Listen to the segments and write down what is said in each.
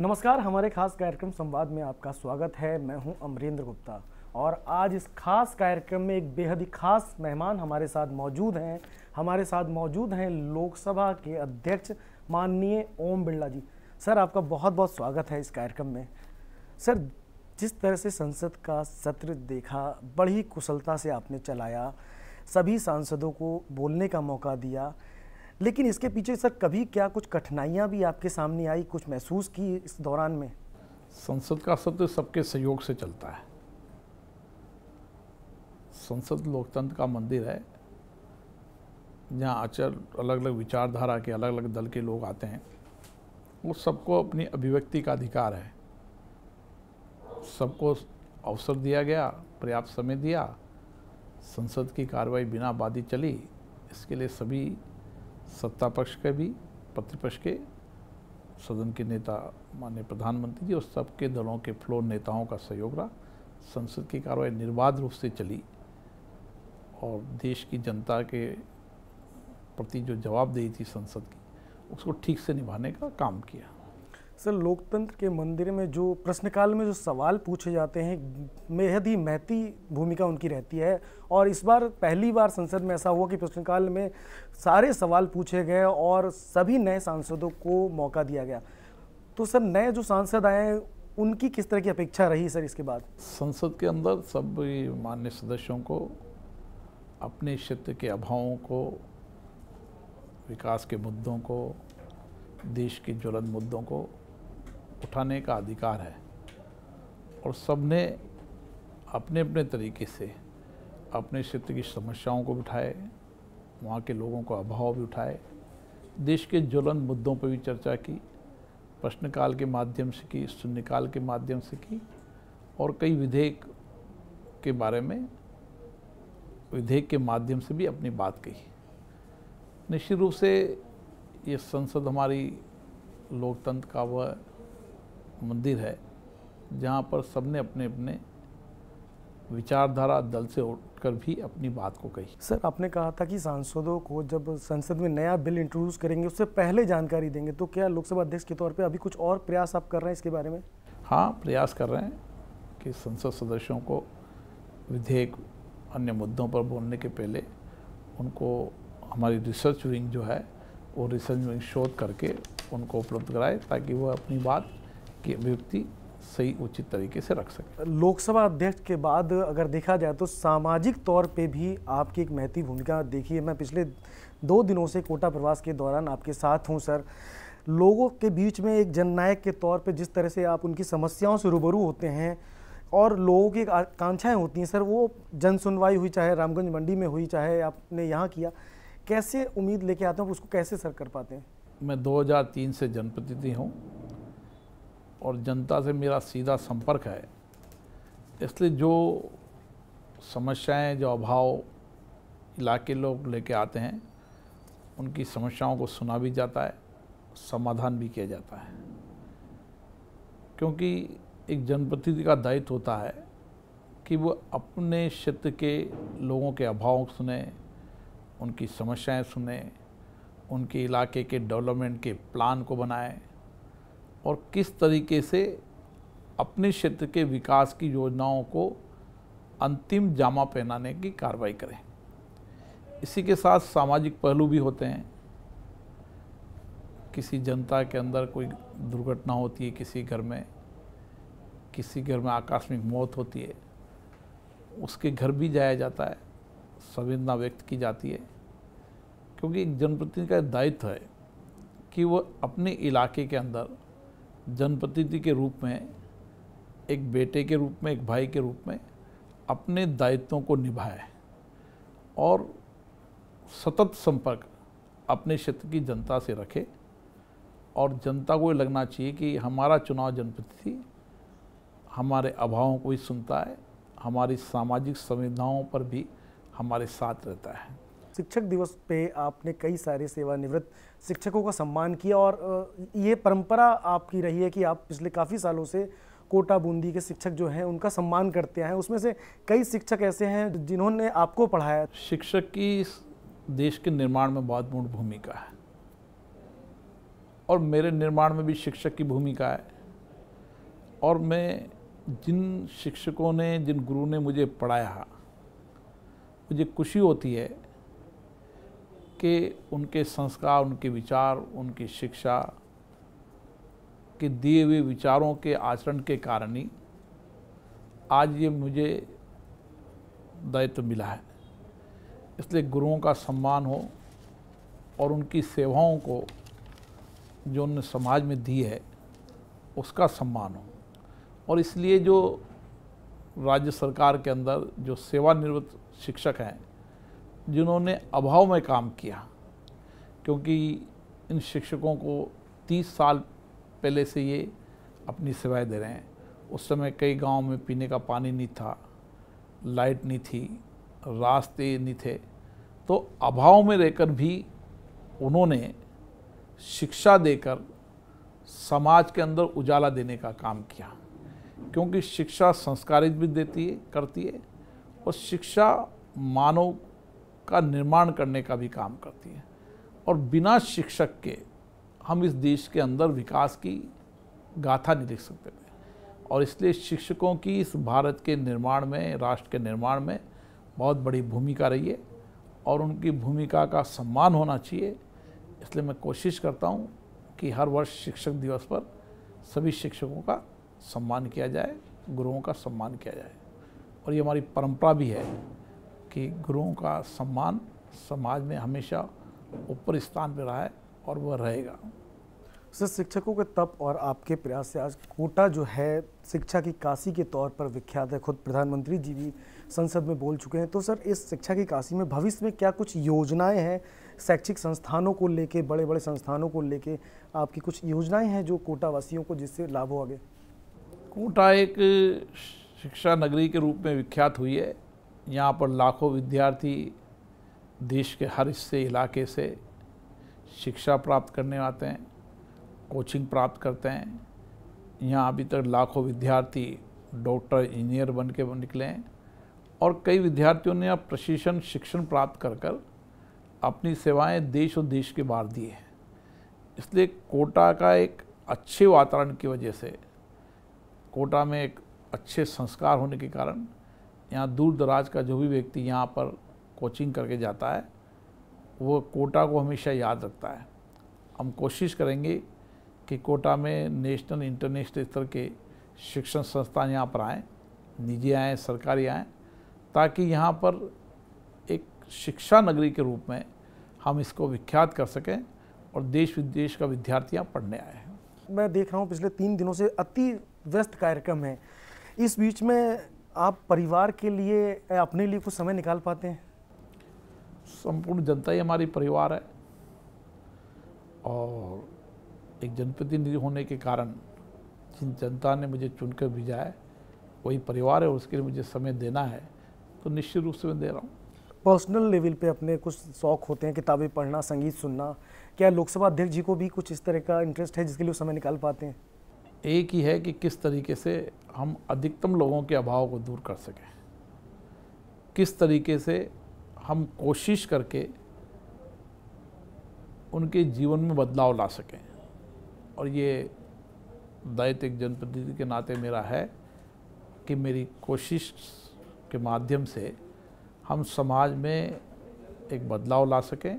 नमस्कार हमारे खास कार्यक्रम संवाद में आपका स्वागत है मैं हूं अमरेंद्र गुप्ता और आज इस खास कार्यक्रम में एक बेहद ही खास मेहमान हमारे साथ मौजूद हैं हमारे साथ मौजूद हैं लोकसभा के अध्यक्ष माननीय ओम बिरला जी सर आपका बहुत बहुत स्वागत है इस कार्यक्रम में सर जिस तरह से संसद का सत्र देखा बड़ी कुशलता से आपने चलाया सभी सांसदों को बोलने का मौका दिया लेकिन इसके पीछे सर कभी क्या कुछ कठिनाइयाँ भी आपके सामने आई कुछ महसूस की इस दौरान में संसद का सत्र सबके सहयोग से चलता है संसद लोकतंत्र का मंदिर है जहाँ आचर अलग अलग विचारधारा के अलग अलग दल के लोग आते हैं वो सबको अपनी अभिव्यक्ति का अधिकार है सबको अवसर दिया गया पर्याप्त समय दिया संसद की कार्रवाई बिना बाधी चली इसके लिए सभी सत्ता पक्ष के भी प्रतिपक्ष के सदन के नेता माननीय प्रधानमंत्री जी और सबके दलों के फ्लोर नेताओं का सहयोग रहा संसद की कार्रवाई निर्बाध रूप से चली और देश की जनता के प्रति जो जवाबदेही थी संसद की उसको ठीक से निभाने का काम किया सर लोकतंत्र के मंदिर में जो प्रश्नकाल में जो सवाल पूछे जाते हैं बेहद ही महती भूमिका उनकी रहती है और इस बार पहली बार संसद में ऐसा हुआ कि प्रश्नकाल में सारे सवाल पूछे गए और सभी नए सांसदों को मौका दिया गया तो सर नए जो सांसद आए हैं उनकी किस तरह की अपेक्षा रही सर इसके बाद संसद के अंदर सभी मान्य सदस्यों को अपने क्षेत्र के अभावों को विकास के मुद्दों को देश के ज्वलन मुद्दों को उठाने का अधिकार है और सबने अपने अपने तरीके से अपने क्षेत्र की समस्याओं को उठाए वहाँ के लोगों का अभाव भी उठाए देश के ज्वलन मुद्दों पर भी चर्चा की प्रश्नकाल के माध्यम से की शून्यकाल के माध्यम से की और कई विधेयक के बारे में विधेयक के माध्यम से भी अपनी बात कही निश्चित रूप से ये संसद हमारी लोकतंत्र का वह मंदिर है जहाँ पर सबने अपने अपने विचारधारा दल से उठकर भी अपनी बात को कही सर आपने कहा था कि सांसदों को जब संसद में नया बिल इंट्रोड्यूस करेंगे उससे पहले जानकारी देंगे तो क्या लोकसभा अध्यक्ष के तौर पे अभी कुछ और प्रयास आप कर रहे हैं इसके बारे में हाँ प्रयास कर रहे हैं कि संसद सदस्यों को विधेयक अन्य मुद्दों पर बोलने के पहले उनको हमारी रिसर्च विंग जो है वो रिसर्च विंग शोध करके उनको उपलब्ध कराए ताकि वो अपनी बात की अभिव्यक्ति सही उचित तरीके से रख सके लोकसभा अध्यक्ष के बाद अगर देखा जाए तो सामाजिक तौर पे भी आपकी एक महती भूमिका देखिए मैं पिछले दो दिनों से कोटा प्रवास के दौरान आपके साथ हूँ सर लोगों के बीच में एक जननायक के तौर पे जिस तरह से आप उनकी समस्याओं से रूबरू होते हैं और लोगों की आकांक्षाएँ होती हैं सर वो जन सुनवाई हुई चाहे रामगंज मंडी में हुई चाहे आपने यहाँ किया कैसे उम्मीद लेके आते हैं उसको कैसे सर कर पाते हैं मैं 2003 से जनप्रतिनिधि हूँ और जनता से मेरा सीधा संपर्क है इसलिए जो समस्याएं जो अभाव इलाके लोग लेके आते हैं उनकी समस्याओं को सुना भी जाता है समाधान भी किया जाता है क्योंकि एक जनप्रतिनिधि का दायित्व होता है कि वो अपने क्षेत्र के लोगों के अभाव सुने उनकी समस्याएं सुने उनके इलाके के डेवलपमेंट के प्लान को बनाएं और किस तरीके से अपने क्षेत्र के विकास की योजनाओं को अंतिम जामा पहनाने की कार्रवाई करें इसी के साथ सामाजिक पहलू भी होते हैं किसी जनता के अंदर कोई दुर्घटना होती है किसी घर में किसी घर में आकस्मिक मौत होती है उसके घर भी जाया जाता है संवेदना व्यक्त की जाती है क्योंकि एक जनप्रतिनिधि का दायित्व है कि वह अपने इलाके के अंदर जनप्रतिनिधि के रूप में एक बेटे के रूप में एक भाई के रूप में अपने दायित्वों को निभाए और सतत संपर्क अपने क्षेत्र की जनता से रखे और जनता को ये लगना चाहिए कि हमारा चुनाव जनप्रतिनिधि हमारे अभावों को भी सुनता है हमारी सामाजिक संवेदनाओं पर भी हमारे साथ रहता है शिक्षक दिवस पे आपने कई सारे सेवानिवृत्त शिक्षकों का सम्मान किया और ये परंपरा आपकी रही है कि आप पिछले काफ़ी सालों से कोटा बूंदी के शिक्षक जो हैं उनका सम्मान करते हैं उसमें से कई शिक्षक ऐसे हैं जिन्होंने आपको पढ़ाया शिक्षक की देश के निर्माण में बहुत पूर्ण भूमिका है और मेरे निर्माण में भी शिक्षक की भूमिका है और मैं जिन शिक्षकों ने जिन गुरु ने मुझे पढ़ाया मुझे खुशी होती है कि उनके संस्कार उनके विचार उनकी शिक्षा के दिए हुए विचारों के आचरण के कारण ही आज ये मुझे दायित्व मिला है इसलिए गुरुओं का सम्मान हो और उनकी सेवाओं को जो उन समाज में दी है उसका सम्मान हो और इसलिए जो राज्य सरकार के अंदर जो सेवानिवृत्त शिक्षक हैं जिन्होंने अभाव में काम किया क्योंकि इन शिक्षकों को 30 साल पहले से ये अपनी सेवाएं दे रहे हैं उस समय कई गांव में पीने का पानी नहीं था लाइट नहीं थी रास्ते नहीं थे तो अभाव में रहकर भी उन्होंने शिक्षा देकर समाज के अंदर उजाला देने का काम किया क्योंकि शिक्षा संस्कारित भी देती है करती है और शिक्षा मानव का निर्माण करने का भी काम करती है और बिना शिक्षक के हम इस देश के अंदर विकास की गाथा नहीं लिख सकते थे और इसलिए शिक्षकों की इस भारत के निर्माण में राष्ट्र के निर्माण में बहुत बड़ी भूमिका रही है और उनकी भूमिका का सम्मान होना चाहिए इसलिए मैं कोशिश करता हूँ कि हर वर्ष शिक्षक दिवस पर सभी शिक्षकों का सम्मान किया जाए गुरुओं का सम्मान किया जाए और ये हमारी परंपरा भी है कि गुरुओं का सम्मान समाज में हमेशा ऊपर स्थान पर रहा है और वह रहेगा सर शिक्षकों के तप और आपके प्रयास से आज कोटा जो है शिक्षा की काशी के तौर पर विख्यात है खुद प्रधानमंत्री जी भी संसद में बोल चुके हैं तो सर इस शिक्षा की काशी में भविष्य में क्या कुछ योजनाएं हैं शैक्षिक संस्थानों को लेके बड़े बड़े संस्थानों को लेके आपकी कुछ योजनाएं हैं जो कोटा वासियों को जिससे लाभ हो आगे कोटा एक शिक्षा नगरी के रूप में विख्यात हुई है यहाँ पर लाखों विद्यार्थी देश के हर हिस्से इलाके से शिक्षा प्राप्त करने आते हैं कोचिंग प्राप्त करते हैं यहाँ अभी तक लाखों विद्यार्थी डॉक्टर इंजीनियर बन के निकले हैं और कई विद्यार्थियों ने अब प्रशिक्षण शिक्षण प्राप्त कर कर अपनी सेवाएं देश और देश के बाहर दी है इसलिए कोटा का एक अच्छे वातावरण की वजह से कोटा में एक अच्छे संस्कार होने के कारण यहाँ दूर दराज का जो भी व्यक्ति यहाँ पर कोचिंग करके जाता है वो कोटा को हमेशा याद रखता है हम कोशिश करेंगे कि कोटा में नेशनल इंटरनेशनल स्तर के शिक्षण संस्थान यहाँ पर आएँ निजी आएँ सरकारी आएँ ताकि यहाँ पर एक शिक्षा नगरी के रूप में हम इसको विख्यात कर सकें और देश विदेश का विद्यार्थी यहाँ पढ़ने आए हैं मैं देख रहा हूँ पिछले तीन दिनों से अति व्यस्त कार्यक्रम है इस बीच में आप परिवार के लिए अपने लिए कुछ समय निकाल पाते हैं संपूर्ण जनता ही हमारी परिवार है और एक जनप्रतिनिधि होने के कारण जिन जनता ने मुझे चुनकर भेजा है वही परिवार है उसके लिए मुझे समय देना है तो निश्चित रूप से मैं दे रहा हूँ पर्सनल लेवल पे अपने कुछ शौक होते हैं किताबें पढ़ना संगीत सुनना क्या लोकसभा अध्यक्ष जी को भी कुछ इस तरह का इंटरेस्ट है जिसके लिए वो समय निकाल पाते हैं एक ही है कि किस तरीके से हम अधिकतम लोगों के अभाव को दूर कर सकें किस तरीके से हम कोशिश करके उनके जीवन में बदलाव ला सकें और ये दायित्व एक जनप्रतिनिधि के नाते मेरा है कि मेरी कोशिश के माध्यम से हम समाज में एक बदलाव ला सकें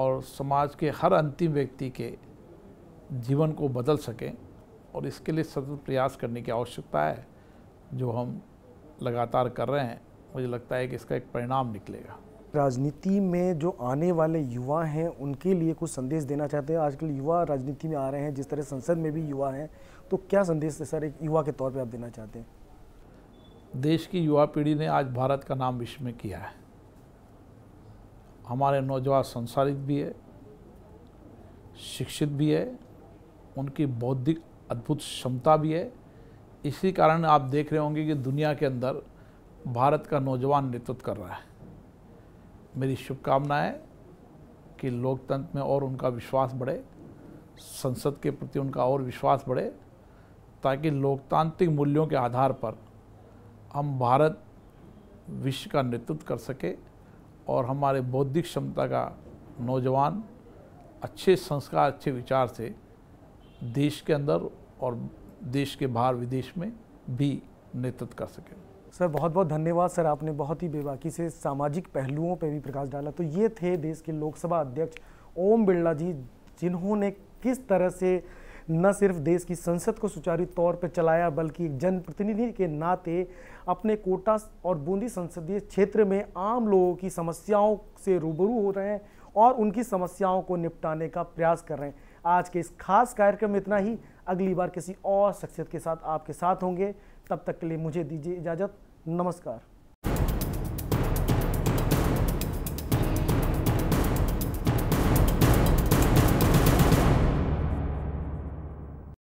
और समाज के हर अंतिम व्यक्ति के जीवन को बदल सकें और इसके लिए सतत प्रयास करने की आवश्यकता है जो हम लगातार कर रहे हैं मुझे लगता है कि इसका एक परिणाम निकलेगा राजनीति में जो आने वाले युवा हैं उनके लिए कुछ संदेश देना चाहते हैं आजकल युवा राजनीति में आ रहे हैं जिस तरह संसद में भी युवा हैं तो क्या संदेश सर एक युवा के तौर पे आप देना चाहते हैं देश की युवा पीढ़ी ने आज भारत का नाम विश्व में किया है हमारे नौजवान संसारित भी है शिक्षित भी है उनकी बौद्धिक अद्भुत क्षमता भी है इसी कारण आप देख रहे होंगे कि दुनिया के अंदर भारत का नौजवान नेतृत्व कर रहा है मेरी शुभकामनाएं कि लोकतंत्र में और उनका विश्वास बढ़े संसद के प्रति उनका और विश्वास बढ़े ताकि लोकतांत्रिक मूल्यों के आधार पर हम भारत विश्व का नेतृत्व कर सके और हमारे बौद्धिक क्षमता का नौजवान अच्छे संस्कार अच्छे विचार से देश के अंदर और देश के बाहर विदेश में भी नेतृत्व कर सकें सर बहुत बहुत धन्यवाद सर आपने बहुत ही बेबाकी से सामाजिक पहलुओं पर भी प्रकाश डाला तो ये थे देश के लोकसभा अध्यक्ष ओम बिरला जी जिन्होंने किस तरह से न सिर्फ देश की संसद को सुचारू तौर पर चलाया बल्कि एक जनप्रतिनिधि के नाते अपने कोटा और बूंदी संसदीय क्षेत्र में आम लोगों की समस्याओं से रूबरू हो रहे हैं और उनकी समस्याओं को निपटाने का प्रयास कर रहे हैं आज के इस खास कार्यक्रम में इतना ही अगली बार किसी और शख्सियत के साथ आपके साथ होंगे तब तक के लिए मुझे दीजिए इजाज़त नमस्कार